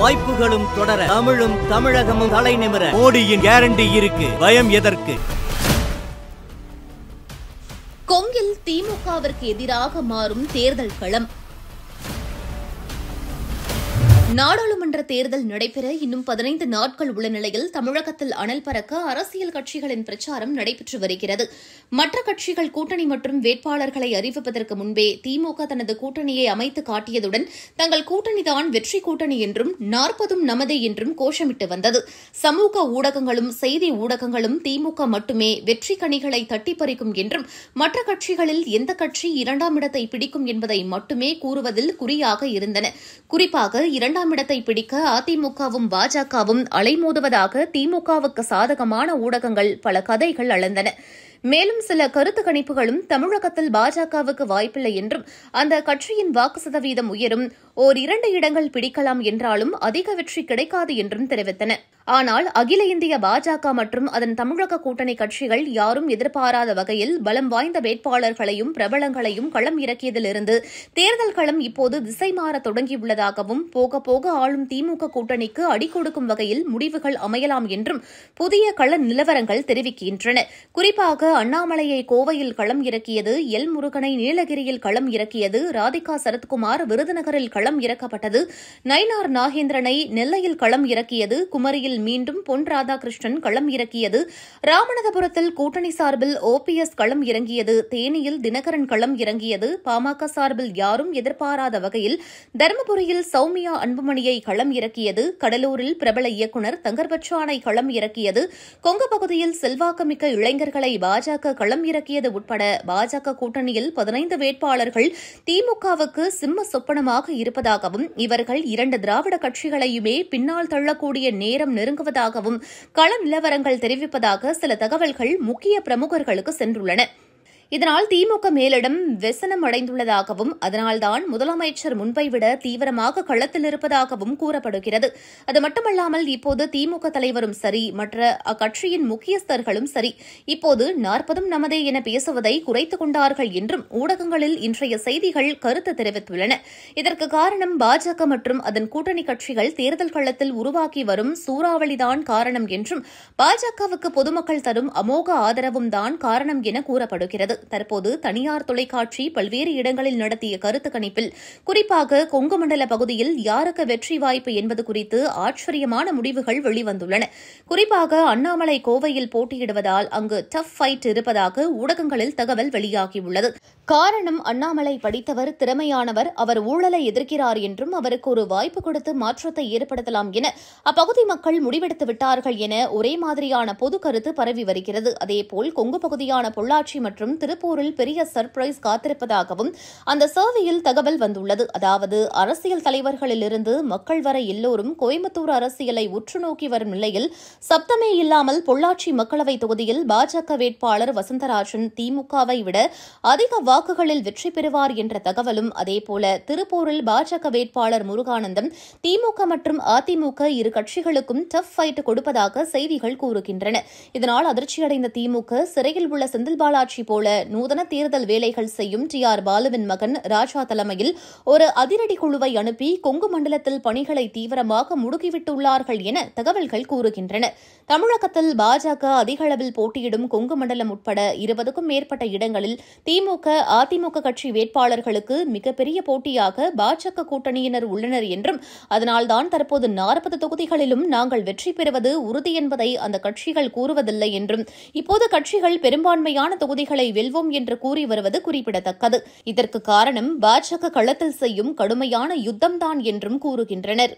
வாய்ப்புகளும் தொடர தமிழும் தமிழகமும் தலை நிமிர மோடியின் கேரண்டி இருக்கு பயம் எதற்கு கொங்கில் திமுகவிற்கு எதிராக மாறும் தேர்தல் களம் நாடாளுமன்ற தேர்தல் நடைபெற இன்னும் பதினைந்து நாட்கள் உள்ள நிலையில் தமிழகத்தில் அனல் பறக்க அரசியல் கட்சிகளின் பிரச்சாரம் நடைபெற்று வருகிறது மற்ற கட்சிகள் கூட்டணி மற்றும் வேட்பாளர்களை அறிவிப்பதற்கு முன்பே திமுக தனது கூட்டணியை அமைத்து காட்டியதுடன் தங்கள் கூட்டணிதான் வெற்றி கூட்டணி என்றும் நாற்பதும் நமது என்றும் கோஷமிட்டு வந்தது சமூக ஊடகங்களும் செய்தி ஊடகங்களும் திமுக மட்டுமே வெற்றி கணிகளை தட்டிப்பறிக்கும் என்றும் மற்ற கட்சிகளில் எந்த கட்சி இரண்டாம் இடத்தை பிடிக்கும் என்பதை மட்டுமே கூறுவதில் குறியாக இருந்தன குறிப்பாக இரண்டாம் இடத்தை பிடிக்க அதிமுகவும் பாஜகவும் அலைமோதுவதாக திமுகவுக்கு சாதகமான ஊடகங்கள் பல கதைகள் அளந்தன மேலும் சில கருத்து கணிப்புகளும் தமிழகத்தில் பாஜகவுக்கு வாய்ப்பில்லை என்றும் அந்த கட்சியின் வாக்கு சதவீதம் உயரும் ஓர் இரண்டு இடங்கள் பிடிக்கலாம் என்றாலும் அதிக வெற்றி கிடைக்காது என்றும் தெரிவித்தன ஆனால் அகில இந்திய பாஜக மற்றும் அதன் தமிழக கூட்டணி கட்சிகள் யாரும் எதிர்பாராத வகையில் பலம் வாய்ந்த வேட்பாளர்களையும் பிரபலங்களையும் களம் இறக்கியதிலிருந்து தேர்தல் களம் இப்போது திசை மாற தொடங்கியுள்ளதாகவும் போக போக ஆளும் திமுக கூட்டணிக்கு அடிக்கொடுக்கும் வகையில் முடிவுகள் அமையலாம் என்றும் புதிய கள நிலவரங்கள் தெரிவிக்கின்றன குறிப்பாக அண்ணாமலையை கோவையில் களம் இறக்கியது எல் முருகனை நீலகிரியில் களம் இறக்கியது ராதிகா சரத்குமார் விருதுநகரில் களம் இறக்கப்பட்டது நயினார் நாகேந்திரனை நெல்லையில் களம் இறக்கியது குமரியில் தேர்தலில் மீண்டும் பொன் ராதாகிருஷ்ணன் களம் இறக்கியது ராமநாதபுரத்தில் கூட்டணி சார்பில் எஸ் களம் இறங்கியது தேனியில் தினகரன் களம் இறங்கியது பாமக சார்பில் யாரும் எதிர்பாராத வகையில் தருமபுரியில் சௌமியா அன்புமணியை களம் இறக்கியது கடலூரில் பிரபல இயக்குநர் தங்கர்பச்சானை களம் இறக்கியது கொங்கு பகுதியில் செல்வாக்குமிக்க இளைஞர்களை பாஜக களம் இறக்கியது உட்பட பாஜக கூட்டணியில் பதினைந்து வேட்பாளர்கள் திமுகவுக்கு சிம்ம சொப்பனமாக இருப்பதாகவும் இவர்கள் இரண்டு திராவிட கட்சிகளையுமே பின்னால் தள்ளக்கூடிய நேரம் நெருங்குவதாகவும் கள நிலவரங்கள் தெரிவிப்பதாக சில தகவல்கள் முக்கிய பிரமுகர்களுக்கு சென்றுள்ளன இதனால் திமுக மேலிடம் வெசனம் அடைந்துள்ளதாகவும் அதனால்தான் முதலமைச்சர் முன்பை விட தீவிரமாக களத்தில் இருப்பதாகவும் கூறப்படுகிறது அது மட்டுமல்லாமல் இப்போது திமுக தலைவரும் சரி மற்ற அக்கட்சியின் முக்கியஸ்தர்களும் சரி இப்போது நாற்பதும் நமதே என பேசுவதை குறைத்துக் கொண்டார்கள் என்றும் ஊடகங்களில் இன்றைய செய்திகள் கருத்து தெரிவித்துள்ளன இதற்கு காரணம் பாஜக மற்றும் அதன் கூட்டணி கட்சிகள் தேர்தல் களத்தில் உருவாக்கி வரும் சூறாவளிதான் காரணம் என்றும் பாஜகவுக்கு பொதுமக்கள் தரும் அமோக ஆதரவும் தான் காரணம் என கூறப்படுகிறது தற்போது தனியார் தொலைக்காட்சி பல்வேறு இடங்களில் நடத்திய கருத்து கணிப்பில் குறிப்பாக கொங்கு மண்டல பகுதியில் யாருக்கு வெற்றி வாய்ப்பு என்பது குறித்து ஆச்சரியமான முடிவுகள் வெளிவந்துள்ளன குறிப்பாக அண்ணாமலை கோவையில் போட்டியிடுவதால் அங்கு டஃப் ஃபைட் இருப்பதாக ஊடகங்களில் தகவல் வெளியாகியுள்ளது காரணம் அண்ணாமலை படித்தவர் திறமையானவர் அவர் ஊழலை எதிர்க்கிறார் என்றும் அவருக்கு ஒரு வாய்ப்பு கொடுத்து மாற்றத்தை ஏற்படுத்தலாம் என அப்பகுதி மக்கள் முடிவெடுத்து விட்டார்கள் என ஒரே மாதிரியான பொது கருத்து பரவி வருகிறது அதேபோல் கொங்கு பகுதியான பொள்ளாச்சி மற்றும் திருப்பூரில் பெரிய சர்ப்ரைஸ் காத்திருப்பதாகவும் அந்த சர்வேயில் தகவல் வந்துள்ளது அதாவது அரசியல் தலைவர்களிலிருந்து மக்கள் வரை எல்லோரும் கோயம்புத்தூர் அரசியலை உற்றுநோக்கி வரும் நிலையில் சப்தமே இல்லாமல் பொள்ளாச்சி மக்களவை தொகுதியில் பாஜக வேட்பாளர் வசந்தராஜன் திமுகவை விட அதிக வாக்குகளில் வெற்றி பெறுவார் என்ற தகவலும் அதேபோல திருப்பூரில் பாஜக வேட்பாளர் முருகானந்தம் திமுக மற்றும் அதிமுக இரு கட்சிகளுக்கும் டஃப் ஃபைட் கொடுப்பதாக செய்திகள் கூறுகின்றன இதனால் அதிர்ச்சியடைந்த திமுக சிறையில் உள்ள செந்தில் பாலாஜி போல நூதன தேர்தல் வேலைகள் செய்யும் டி ஆர் பாலுவின் மகன் ராஜா தலைமையில் ஒரு அதிரடி குழுவை அனுப்பி கொங்கு மண்டலத்தில் பணிகளை தீவிரமாக முடுக்கிவிட்டுள்ளார்கள் என தகவல்கள் கூறுகின்றன தமிழகத்தில் பாஜக அதிக அளவில் போட்டியிடும் கொங்கு மண்டலம் உட்பட இருபதுக்கும் மேற்பட்ட இடங்களில் திமுக அதிமுக கட்சி வேட்பாளர்களுக்கு மிகப்பெரிய போட்டியாக பாஜக கூட்டணியினர் உள்ளனர் என்றும் அதனால்தான் தற்போது நாற்பது தொகுதிகளிலும் நாங்கள் வெற்றி பெறுவது உறுதி என்பதை அந்த கட்சிகள் கூறுவதில்லை என்றும் இப்போது கட்சிகள் பெரும்பான்மையான தொகுதிகளை வெல்லும் செல்வோம் என்று கூறி வருவது குறிப்பிடத்தக்கது இதற்கு காரணம் பாஜக களத்தில் செய்யும் கடுமையான யுத்தம்தான் என்றும் கூறுகின்றனர்